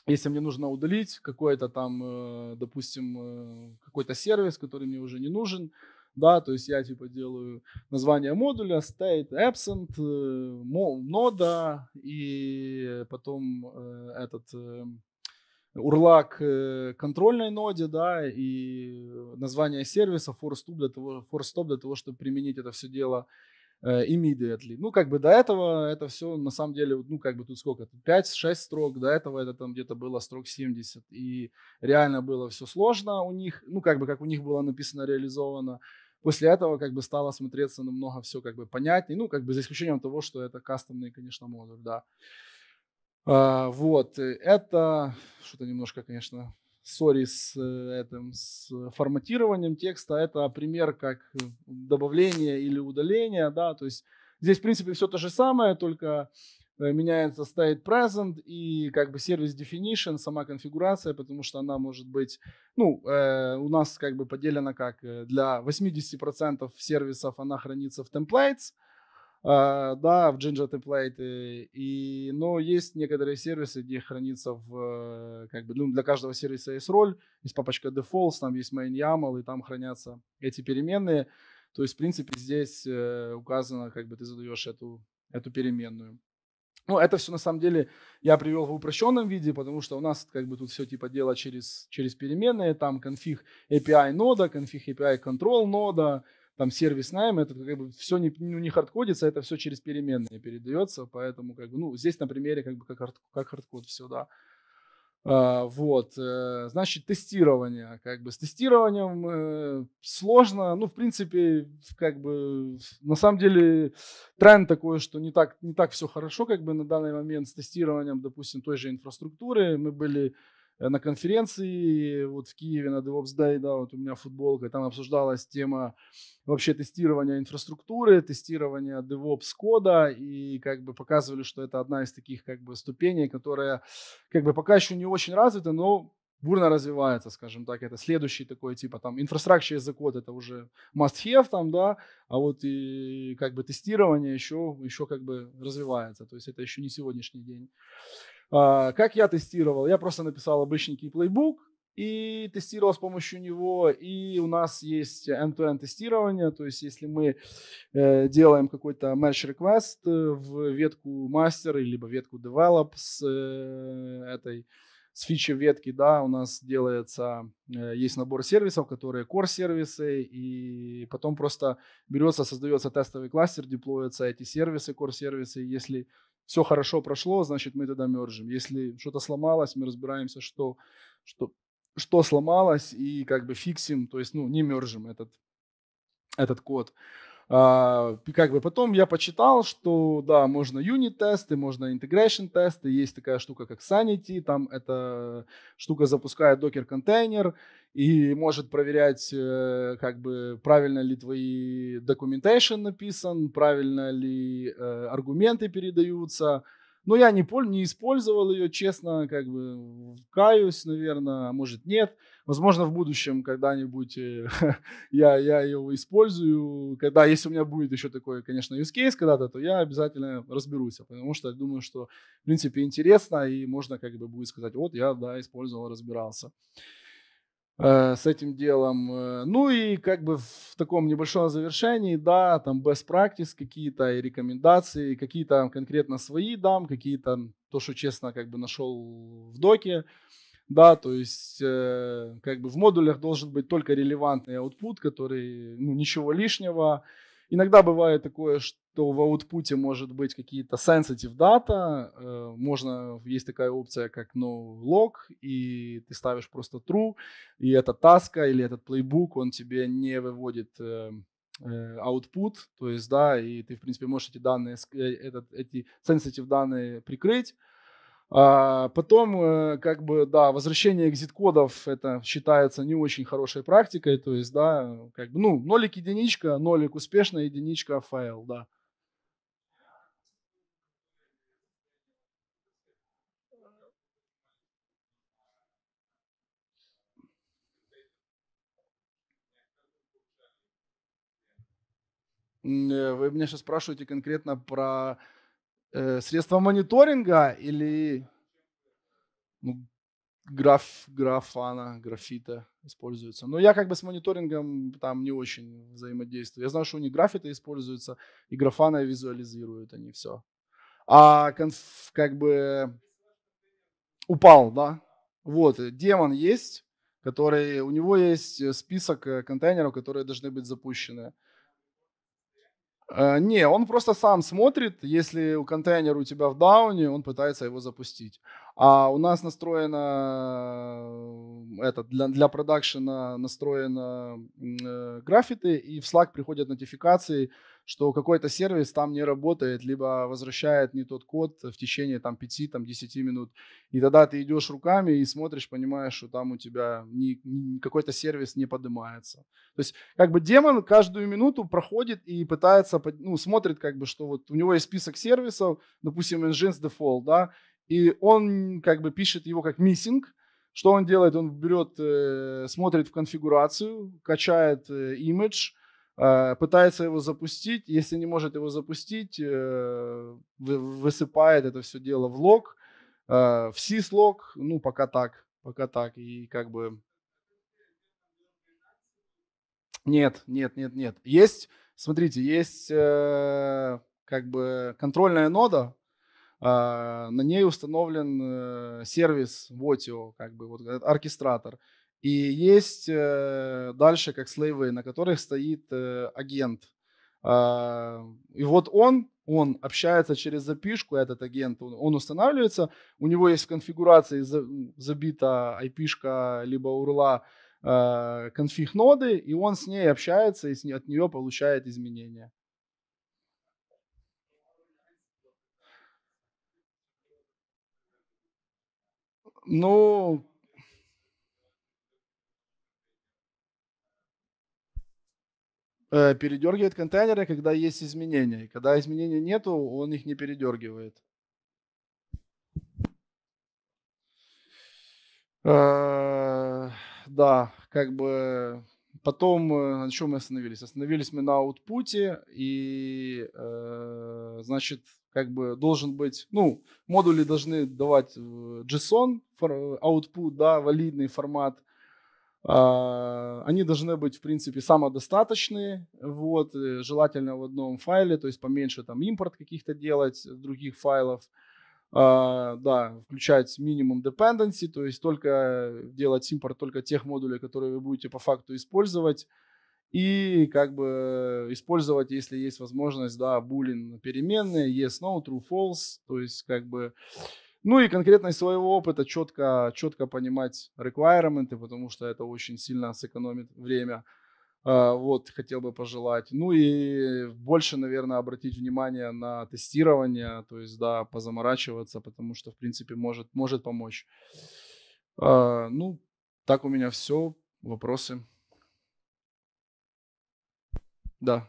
если мне нужно удалить какой-то там, допустим, какой-то сервис, который мне уже не нужен, да, то есть я типа делаю название модуля, state absent, нода и потом этот урлак э, контрольной ноде, да, и э, название сервиса, force для того, force для того, чтобы применить это все дело э, immediately. Ну, как бы до этого это все, на самом деле, ну, как бы тут сколько? 5-6 строк, до этого это там где-то было строк 70, и реально было все сложно у них, ну, как бы как у них было написано, реализовано. После этого как бы стало смотреться намного все как бы понятнее, ну, как бы за исключением того, что это кастомный, конечно, модуль, да. Uh, а, вот, э, это что-то немножко, конечно, сори с э, этим, с форматированием текста. Это пример как добавление или удаление, да, то есть здесь, в принципе, все то же самое, только э, меняется state present и как бы сервис definition, сама конфигурация, потому что она может быть, ну, э, у нас как бы поделена как для 80% сервисов она хранится в templates, а, да, в Jinja template И, но есть некоторые сервисы, где хранится в, э, как бы, ну, для каждого сервиса есть роль, есть папочка defaults, там есть main YAML, и там хранятся эти переменные. То есть, в принципе, здесь э, указано, как бы ты задаешь эту, эту переменную. Ну, это все на самом деле я привел в упрощенном виде, потому что у нас как бы тут все типа дело через, через переменные, там конфиг API нода, конфиг API control нода, там сервис найм, это как бы все не, ну, не хардкодится, это все через переменные передается, поэтому как бы, ну, здесь на примере как бы как, хард, как хардкод все, да. А, вот, э, значит, тестирование, как бы с тестированием э, сложно, ну, в принципе, как бы, на самом деле, тренд такой, что не так, не так все хорошо, как бы на данный момент с тестированием, допустим, той же инфраструктуры, мы были Э, на конференции вот в Киеве на DevOps Day, да, вот у меня футболка, там обсуждалась тема вообще тестирования инфраструктуры, тестирования DevOps кода, и как бы показывали, что это одна из таких как бы ступеней, которая как бы пока еще не очень развита, но бурно развивается, скажем так, это следующий такой типа там инфраструктура as код это уже must have там, да, а вот и как бы тестирование еще, еще как бы развивается, то есть это еще не сегодняшний день. А, как я тестировал? Я просто написал обычный плейбук и тестировал с помощью него. И у нас есть end-to-end тестирование, то есть если мы э, делаем какой-то merge request э, в ветку master либо ветку develop с э, этой с фичи ветки, да, у нас делается, есть набор сервисов, которые core сервисы, и потом просто берется, создается тестовый кластер, деплоятся эти сервисы, core сервисы, если все хорошо прошло, значит, мы тогда мержим. Если что-то сломалось, мы разбираемся, что, что, что сломалось, и как бы фиксим, то есть, ну, не мержим этот, этот код. А, как бы потом я почитал, что да, можно юнит-тесты, можно integration тесты есть такая штука, как Sanity, там эта штука запускает докер-контейнер и может проверять, э, как бы, правильно ли твои документейшн написан, правильно ли э, аргументы передаются, но я не, не использовал ее, честно, как бы каюсь, наверное, а может нет. Возможно, в будущем когда-нибудь э, [laughs] я, я его использую. Когда, если у меня будет еще такой, конечно, use case когда-то, то я обязательно разберусь. А потому что я думаю, что, в принципе, интересно, и можно как бы будет сказать, вот я, да, использовал, разбирался э, с этим делом. Э, ну и как бы в таком небольшом завершении, да, там best practice какие-то и рекомендации, какие-то конкретно свои дам, какие-то то, что честно как бы нашел в доке да, то есть э, как бы в модулях должен быть только релевантный output, который, ну, ничего лишнего. Иногда бывает такое, что в аутпуте может быть какие-то sensitive data, э, можно, есть такая опция, как no log, и ты ставишь просто true, и эта таска или этот playbook он тебе не выводит э, output, э, то есть, да, и ты, в принципе, можешь эти данные, э, этот, эти sensitive данные прикрыть, а, потом, э, как бы, да, возвращение экзит-кодов, это считается не очень хорошей практикой, то есть, да, как бы, ну, нолик единичка, нолик успешная единичка, файл, да. Э, вы меня сейчас спрашиваете конкретно про э, средства мониторинга или ну, граф, графана, графита используется. Но я как бы с мониторингом там не очень взаимодействую. Я знаю, что у них графита используется и графана визуализируют они все. А конф, как бы упал, да? Вот, э, демон есть, который, у него есть э, список э, контейнеров, которые должны быть запущены. Э, не, он просто сам смотрит, если у контейнера у тебя в дауне, он пытается его запустить. А у нас настроено э, это для, для продакшена настроено э, графиты, и в Slack приходят нотификации, что какой-то сервис там не работает, либо возвращает не тот код в течение там 5-10 там, минут. И тогда ты идешь руками и смотришь, понимаешь, что там у тебя ни, ни, какой-то сервис не поднимается. То есть как бы демон каждую минуту проходит и пытается, ну, смотрит как бы, что вот у него есть список сервисов, допустим, Engines Default, да, и он как бы пишет его как missing, что он делает? Он берет, э, смотрит в конфигурацию, качает э, image, Э, пытается его запустить, если не может его запустить, э, высыпает это все дело в лог, э, в сис ну, пока так, пока так, и как бы... Нет, нет, нет, нет. Есть, смотрите, есть как бы контрольная нода, на ней установлен сервис Votio, как бы вот оркестратор. И есть э, дальше как слейвы, на которых стоит э, агент. А, и вот он, он общается через запишку, этот агент, он, он устанавливается, у него есть в конфигурации забита IP-шка либо урла э, конфиг ноды, и он с ней общается и от нее получает изменения. Ну, Э, передергивает контейнеры, когда есть изменения. И когда изменений нету, он их не передергивает. Э, да, как бы потом э, на чем мы остановились? Остановились мы на аутпуте, и значит, как бы должен быть, ну, модули должны давать JSON, output, да, валидный формат, а, они должны быть, в принципе, самодостаточные, вот, э, желательно в одном файле, то есть поменьше там импорт каких-то делать других файлов, а, да, включать минимум dependency, то есть только делать импорт только тех модулей, которые вы будете по факту использовать, и как бы использовать, если есть возможность, да, boolean переменные, yes, no, true, false, то есть как бы ну и конкретно из своего опыта четко, четко понимать requirements, потому что это очень сильно сэкономит время. А, вот, хотел бы пожелать. Ну и больше, наверное, обратить внимание на тестирование, то есть, да, позаморачиваться, потому что, в принципе, может, может помочь. А, ну, так у меня все. Вопросы? Да.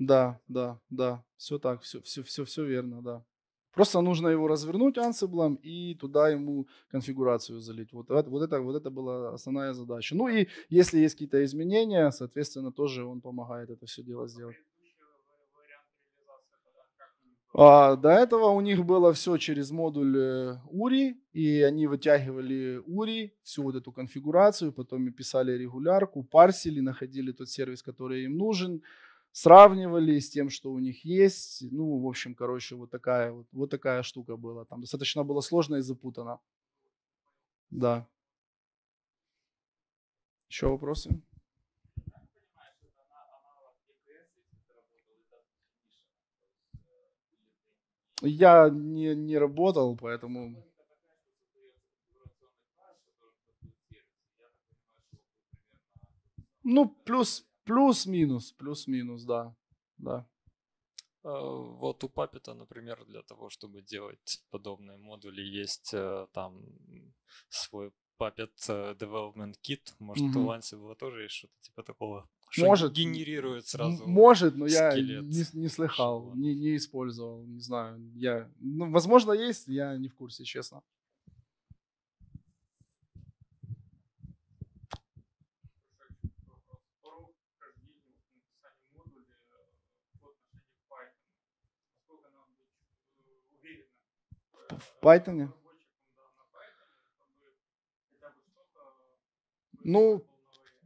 Да, да, да, все так, все, все, все, все верно, да. Просто нужно его развернуть ансиблом и туда ему конфигурацию залить. Вот, вот, это, вот это была основная задача. Ну и если есть какие-то изменения, соответственно, тоже он помогает это все дело сделать. А, до этого у них было все через модуль э, URI, и они вытягивали URI, всю вот эту конфигурацию, потом писали регулярку, парсили, находили тот сервис, который им нужен, сравнивали с тем, что у них есть. Ну, в общем, короче, вот такая вот, вот такая штука была. Там достаточно было сложно и запутано. Да. Еще вопросы? Я не, не работал, поэтому... Ну, плюс, Плюс-минус, плюс-минус, да. да. А, вот у Puppet, например, для того, чтобы делать подобные модули, есть э, там свой Puppet Development Kit. Может, угу. у было тоже есть что-то типа такого? Что может. Генерирует сразу Может, но я не, не слыхал, не, не использовал, не знаю. Я, ну, возможно, есть, я не в курсе, честно. в Python. Ну,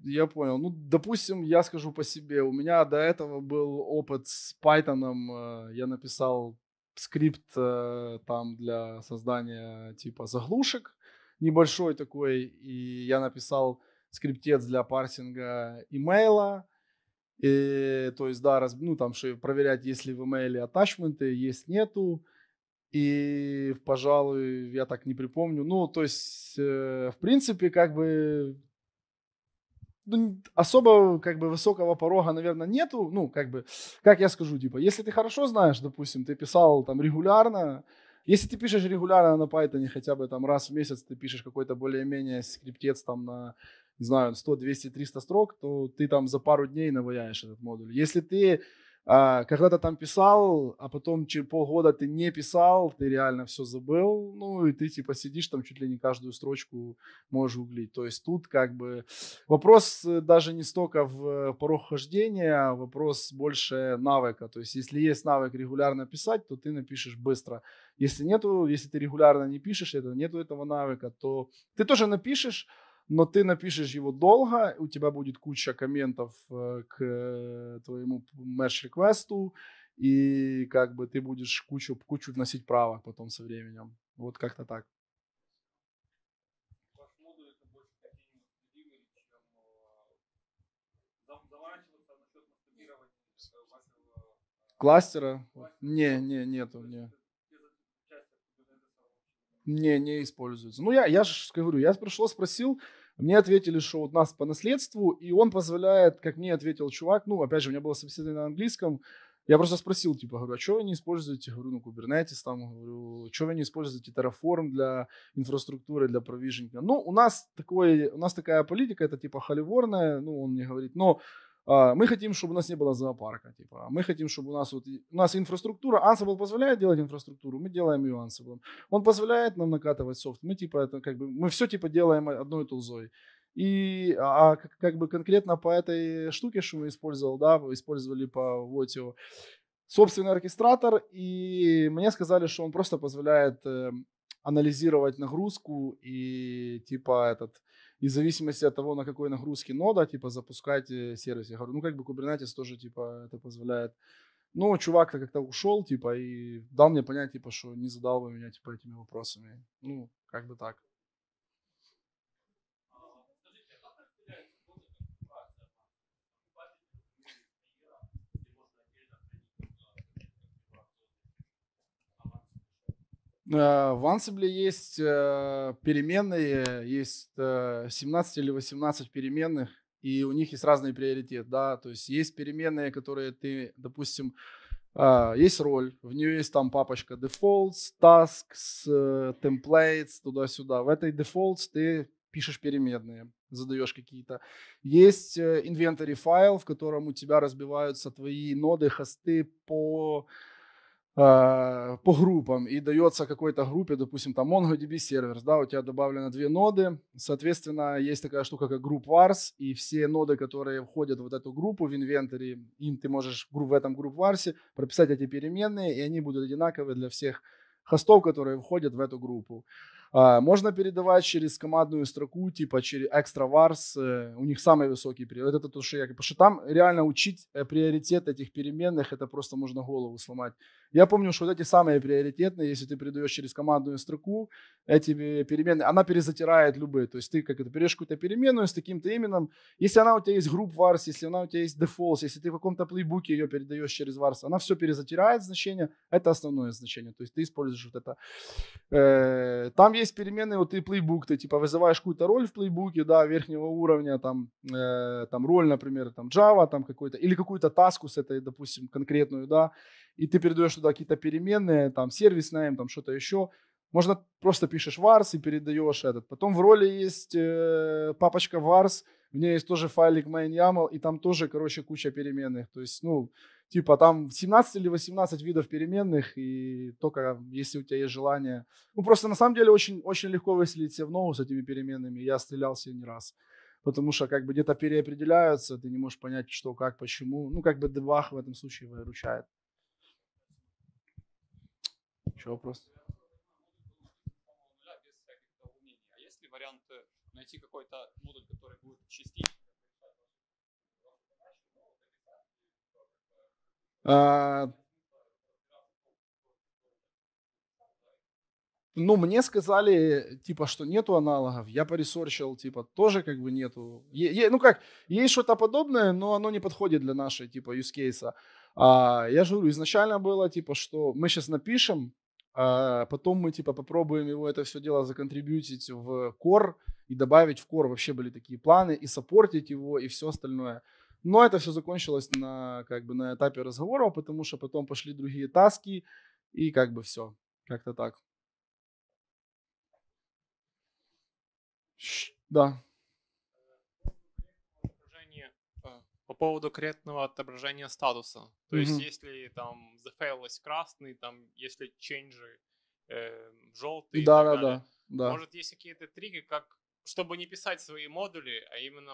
я понял. Ну, допустим, я скажу по себе. У меня до этого был опыт с Python. Э, я написал скрипт э, там для создания типа заглушек. Небольшой такой. И я написал скриптец для парсинга имейла. И, то есть, да, раз, ну, там, что проверять, есть ли в имейле атачменты, есть, нету. И, пожалуй, я так не припомню. Ну, то есть, э, в принципе, как бы ну, особо как бы высокого порога, наверное, нету. Ну, как бы, как я скажу, типа, если ты хорошо знаешь, допустим, ты писал там регулярно, если ты пишешь регулярно на Python, хотя бы там раз в месяц ты пишешь какой-то более-менее скриптец там на, не знаю, 100, 200, 300 строк, то ты там за пару дней наваяешь этот модуль. Если ты а, когда-то там писал, а потом через полгода ты не писал, ты реально все забыл, ну и ты типа сидишь там чуть ли не каждую строчку можешь углить. То есть тут как бы вопрос э, даже не столько в э, порог хождения, а вопрос больше навыка. То есть если есть навык регулярно писать, то ты напишешь быстро. Если нету, если ты регулярно не пишешь это, нету этого навыка, то ты тоже напишешь, но ты напишешь его долго, у тебя будет куча комментов э, к э, твоему меш-реквесту, и как бы ты будешь кучу, кучу вносить правок потом со временем. Вот как-то так. Кластера? Не, не, нету, не. Не, не используется. Ну, я, я же говорю, я пришел, спросил, мне ответили, что вот нас по наследству, и он позволяет, как мне ответил чувак, ну, опять же, у меня было собеседование на английском, я просто спросил, типа, говорю, а что вы не используете, говорю, ну, Kubernetes, там, говорю, что вы не используете Terraform для инфраструктуры, для провижинга? Ну, у нас, такой, у нас такая политика, это, типа, холиворная, ну, он мне говорит, но а, мы хотим, чтобы у нас не было зоопарка, типа, мы хотим, чтобы у нас вот, у нас инфраструктура, Ansible позволяет делать инфраструктуру, мы делаем ее Ansible, он позволяет нам накатывать софт, мы типа это как бы, мы все типа делаем одной тулзой, и а, а как, бы конкретно по этой штуке, что мы использовал, да, использовали по вот его собственный оркестратор, и мне сказали, что он просто позволяет э, анализировать нагрузку и типа этот и в зависимости от того, на какой нагрузке нода, типа, запускать э, сервис. Я говорю, ну, как бы Kubernetes тоже, типа, это позволяет. Ну, чувак-то как-то ушел, типа, и дал мне понять, типа, что не задал вы меня, типа, этими вопросами. Ну, как бы так. А, в Ansible есть э, переменные, есть 17 э, или 18 переменных, и у них есть разный приоритет, да, то есть есть переменные, которые ты, допустим, а, есть роль, в нее есть там папочка defaults, tasks, templates, туда-сюда. В этой defaults ты пишешь переменные, задаешь какие-то. Есть inventory э, файл, в котором у тебя разбиваются твои ноды, хосты по а, по группам и дается какой-то группе, допустим, там MongoDB сервер, да, у тебя добавлено две ноды, соответственно, есть такая штука, как Group Vars, и все ноды, которые входят в вот эту группу в инвентаре, им ты можешь в этом Group Vars прописать эти переменные, и они будут одинаковые для всех хостов, которые входят в эту группу. А, можно передавать через командную строку, типа через Extra Vars, э, у них самый высокий приоритет. Это то, что я... Потому что там реально учить э, приоритет этих переменных, это просто можно голову сломать. Я помню, что вот эти самые приоритетные, если ты передаешь через командную строку, эти э, переменные, она перезатирает любые. То есть ты как это передаешь какую-то переменную с таким-то именем. Если она у тебя есть group vars, если она у тебя есть defaults, если ты в каком-то плейбуке ее передаешь через vars, она все перезатирает значение. Это основное значение. То есть ты используешь вот это. Э, там есть переменные, вот ты плейбук, ты типа вызываешь какую-то роль в плейбуке, да, верхнего уровня, там, э, там роль, например, там Java, там какой-то, или какую-то таску с этой, допустим, конкретную, да, и ты передаешь сюда какие-то переменные, там сервис name, там что-то еще. Можно просто пишешь vars и передаешь этот. Потом в роли есть э, папочка vars, в ней есть тоже файлик main.yaml, и там тоже, короче, куча переменных. То есть, ну, типа там 17 или 18 видов переменных, и только если у тебя есть желание. Ну, просто на самом деле очень, очень легко выселить себе в ногу с этими переменными. Я стрелял себе не раз. Потому что как бы где-то переопределяются, ты не можешь понять, что, как, почему. Ну, как бы дебаг в этом случае выручает. Еще вопрос? А есть ли вариант найти какой-то модуль, который будет частично? А, ну, мне сказали, типа, что нету аналогов. Я поресорчил, типа, тоже как бы нету. Е, е, ну как, есть что-то подобное, но оно не подходит для нашей, типа, use case. А, я же говорю, изначально было, типа, что мы сейчас напишем, а, а потом мы типа попробуем его это все дело законтрибьютить в кор и добавить в кор вообще были такие планы и саппортить его и все остальное. Но это все закончилось на как бы на этапе разговоров, потому что потом пошли другие таски и как бы все, как-то так. Да. по поводу конкретного отображения статуса. То mm-hmm. есть, если там зафейлось красный, там, если ченджи э, желтый. Да, да, далее, да, да. Может, есть какие-то трики, как чтобы не писать свои модули, а именно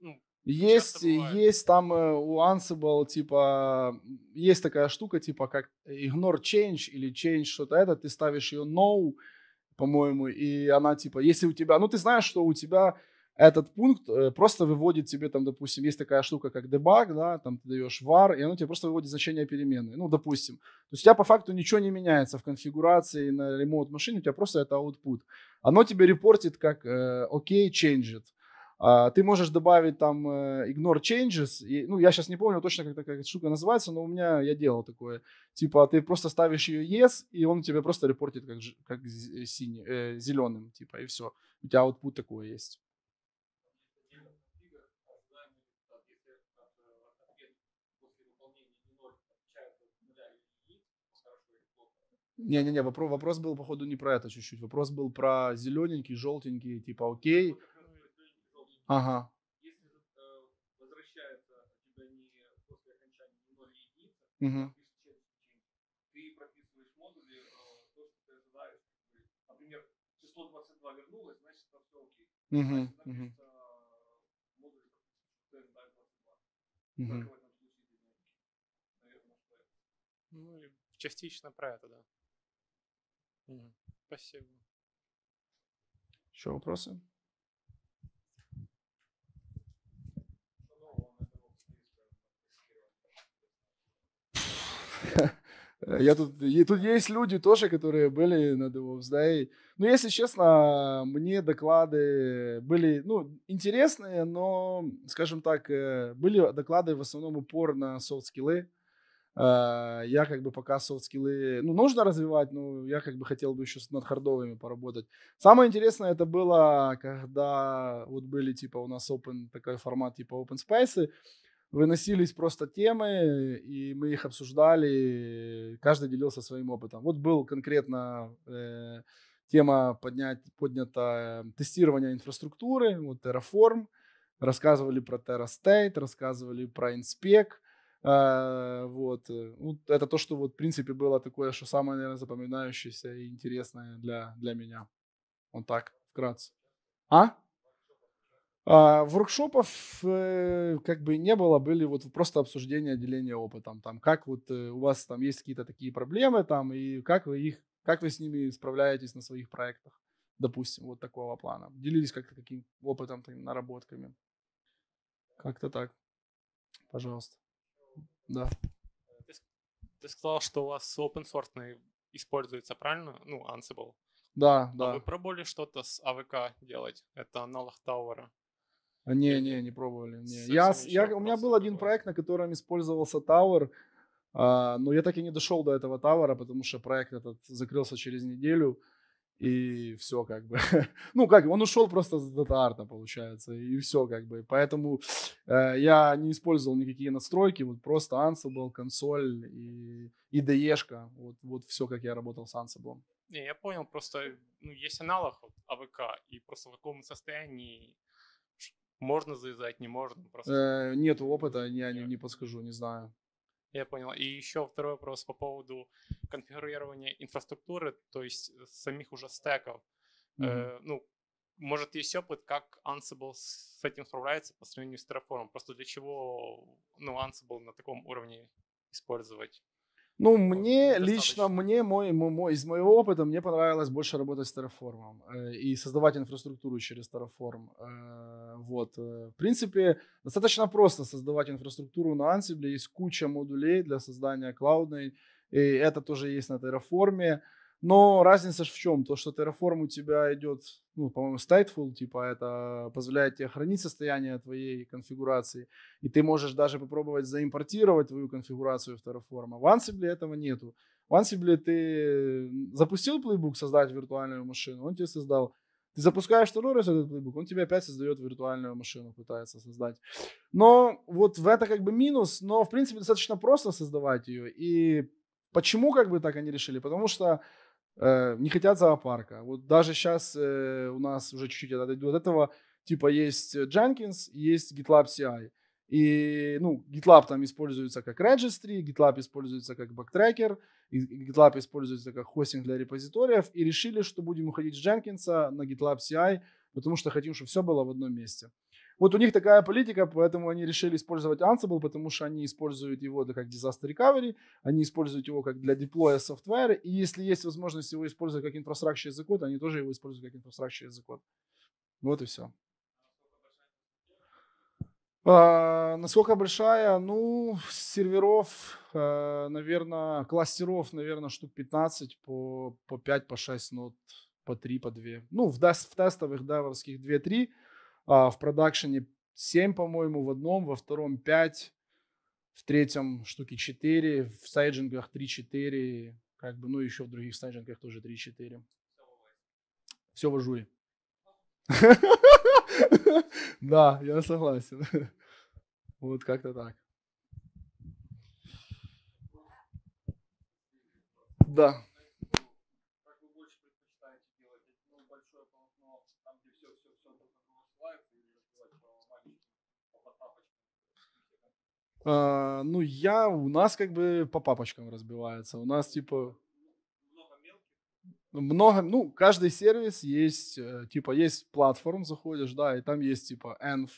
ну, есть, есть там э, у Ansible, типа, есть такая штука, типа, как ignore change или change что-то это, ты ставишь ее no, по-моему, и она, типа, если у тебя, ну, ты знаешь, что у тебя этот пункт э, просто выводит тебе, там, допустим, есть такая штука, как дебаг, да, там ты даешь var, и оно тебе просто выводит значение переменной, ну, допустим. То есть у тебя по факту ничего не меняется в конфигурации на ремонт машине, у тебя просто это output. Оно тебе репортит как OK, э, change it. А, ты можешь добавить там э, ignore changes, и, ну, я сейчас не помню точно, как такая штука называется, но у меня, я делал такое. Типа, ты просто ставишь ее yes, и он тебе просто репортит как, как синий, э, зеленым, типа, и все. У тебя output такое есть. Не-не-не, вопрос, вопрос был, походу, не про это чуть-чуть. Вопрос был про зелененький, желтенький, типа окей. Ага. Угу. Ты прописываешь модули, э, то, что ты ожидаешь. Например, число 22 вернулось, значит, там все окей. Угу. Значит, э, модули, ты ожидаешь 22. Угу. Ну, частично про это, да. Спасибо. Еще вопросы? [laughs] Я тут, и тут есть люди тоже, которые были на DevOps, да, и, ну, если честно, мне доклады были, ну, интересные, но, скажем так, э, были доклады в основном упор на софт-скиллы, а, я как бы пока софт-скиллы, ну, нужно развивать, но я как бы хотел бы еще над хардовыми поработать. Самое интересное это было, когда вот были типа у нас open, такой формат типа open space, выносились просто темы, и мы их обсуждали, каждый делился своим опытом. Вот был конкретно э, тема поднять, поднята э, тестирование инфраструктуры, вот Terraform, рассказывали про Terra State, рассказывали про Inspec, а, вот. Э, ну, это то, что вот, в принципе, было такое, что самое, наверное, запоминающееся и интересное для, для меня. Вот так, вкратце. А? а воркшопов э, как бы не было, были вот просто обсуждения деления опытом. Там, как вот э, у вас там есть какие-то такие проблемы там, и как вы их, как вы с ними справляетесь на своих проектах, допустим, вот такого плана. Делились как-то каким опытом, там, наработками. Как-то так. Пожалуйста. Да. Ты, ты сказал, что у вас open source используется, правильно? Ну, Ansible. Да, а да. вы пробовали что-то с АВК делать? Это аналог Тауэра. Не, не, не пробовали. Не. Я, я, у меня был один проект, на котором использовался Tower, а, но я так и не дошел до этого Tower, потому что проект этот закрылся через неделю и все как бы. [laughs] ну, как, он ушел просто с дата-арта, получается, и все как бы. Поэтому э, я не использовал никакие настройки, вот просто Ansible, консоль и, и DE-шка. Вот, вот все, как я работал с Ansible. Не, я понял, просто ну, есть аналог вот, АВК, и просто в каком состоянии можно завязать, не можно? Просто... Э, нет опыта, я не, не подскажу, не знаю. Я понял. И еще второй вопрос по поводу конфигурирования инфраструктуры, то есть э, самих уже стеков. Mm-hmm. Э, ну, может, есть опыт, как Ansible с этим справляется по сравнению с Terraform? Просто для чего ну, Ansible на таком уровне использовать? Ну, мне достаточно. лично, мне мой, мой, мой, из моего опыта, мне понравилось больше работать с Terraform э, и создавать инфраструктуру через Terraform. Э, вот. Э. В принципе, достаточно просто создавать инфраструктуру на Ansible. Есть куча модулей для создания клаудной, и это тоже есть на Terraform. Но разница в чем? То, что Terraform у тебя идет, ну, по-моему, stateful, типа это позволяет тебе хранить состояние твоей конфигурации, и ты можешь даже попробовать заимпортировать твою конфигурацию в Terraform. В Ansible этого нету. В Ansible ты запустил плейбук создать виртуальную машину, он тебе создал. Ты запускаешь второй раз этот плейбук, он тебе опять создает виртуальную машину, пытается создать. Но вот в это как бы минус, но в принципе достаточно просто создавать ее. И почему как бы так они решили? Потому что Э, не хотят зоопарка. Вот даже сейчас э, у нас уже чуть-чуть отойду от этого, типа есть Jenkins, есть GitLab CI. И, ну, GitLab там используется как registry, GitLab используется как backtracker, GitLab используется как хостинг для репозиториев, и решили, что будем уходить с Jenkins на GitLab CI, потому что хотим, чтобы все было в одном месте. Вот у них такая политика, поэтому они решили использовать Ansible, потому что они используют его для как disaster recovery, они используют его как для деплоя софтвера, и если есть возможность его использовать как инфраструктура язык, они тоже его используют как инфраструктура язык. Вот и все. А, насколько большая? Ну, серверов, э, наверное, кластеров, наверное, штук 15 по, по 5, по 6 нот, ну, по 3, по 2. Ну, в, в тестовых давовских 2-3 а, в продакшене 7, по-моему, в одном, во втором 5, в третьем штуки 4, в сайджингах 3-4, как бы, ну, еще в других сайджингах тоже 3-4. Все в ажуре. [laughs] Да, я согласен. [laughs] Вот как-то так. Да. А, ну, я, у нас как бы по папочкам разбивается. У нас типа... Много ну, каждый сервис есть, э, типа, есть платформ, заходишь, да, и там есть, типа, env,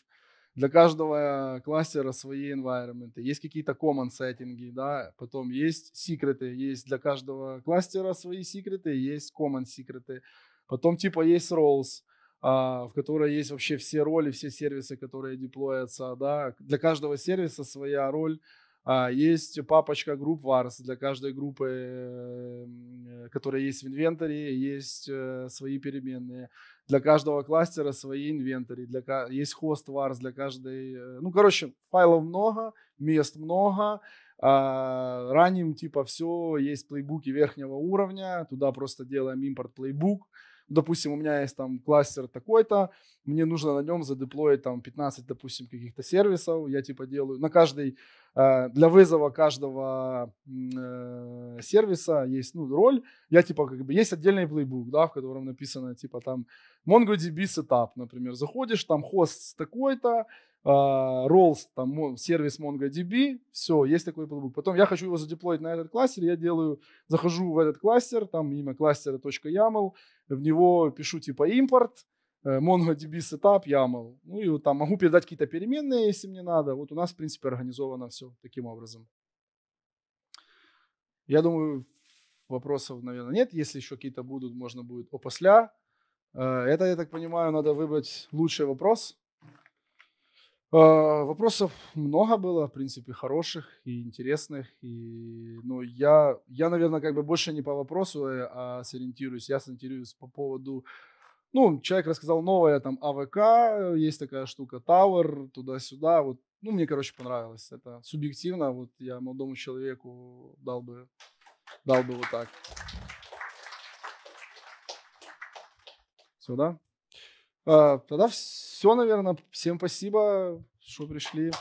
для каждого кластера свои environment, есть какие-то common сеттинги, да, потом есть секреты, есть для каждого кластера свои секреты, есть common секреты, потом типа есть roles, а, в которой есть вообще все роли, все сервисы, которые деплоятся, да, для каждого сервиса своя роль, а, есть папочка групп VARS для каждой группы, э, э, которая есть в инвентаре, есть э, свои переменные. Для каждого кластера свои инвентари. Для, есть хост VARS для каждой... Ну, короче, файлов много, мест много. А, раним типа все, есть плейбуки верхнего уровня, туда просто делаем импорт плейбук допустим, у меня есть там кластер такой-то, мне нужно на нем задеплоить там 15, допустим, каких-то сервисов, я типа делаю на каждый, э, для вызова каждого э, сервиса есть, ну, роль, я типа как бы, есть отдельный плейбук, да, в котором написано типа там MongoDB setup, например, заходишь, там хост такой-то, а, Rolls, там, сервис MongoDB, все, есть такой продукт. Потом я хочу его задеплоить на этот кластер, я делаю, захожу в этот кластер, там имя кластера .yaml, в него пишу типа импорт, э, MongoDB setup, YAML, ну и вот там могу передать какие-то переменные, если мне надо. Вот у нас, в принципе, организовано все таким образом. Я думаю, вопросов, наверное, нет. Если еще какие-то будут, можно будет опосля. Э, это, я так понимаю, надо выбрать лучший вопрос. А, вопросов много было, в принципе, хороших и интересных. И, ну, я, я, наверное, как бы больше не по вопросу э, а сориентируюсь. Я сориентируюсь по поводу... Ну, человек рассказал новое, там, АВК, есть такая штука, Tower, туда-сюда. Вот, ну, мне, короче, понравилось. Это субъективно. Вот я молодому человеку дал бы, дал бы вот так. Сюда. да? А, тогда все, наверное. Всем спасибо, что пришли.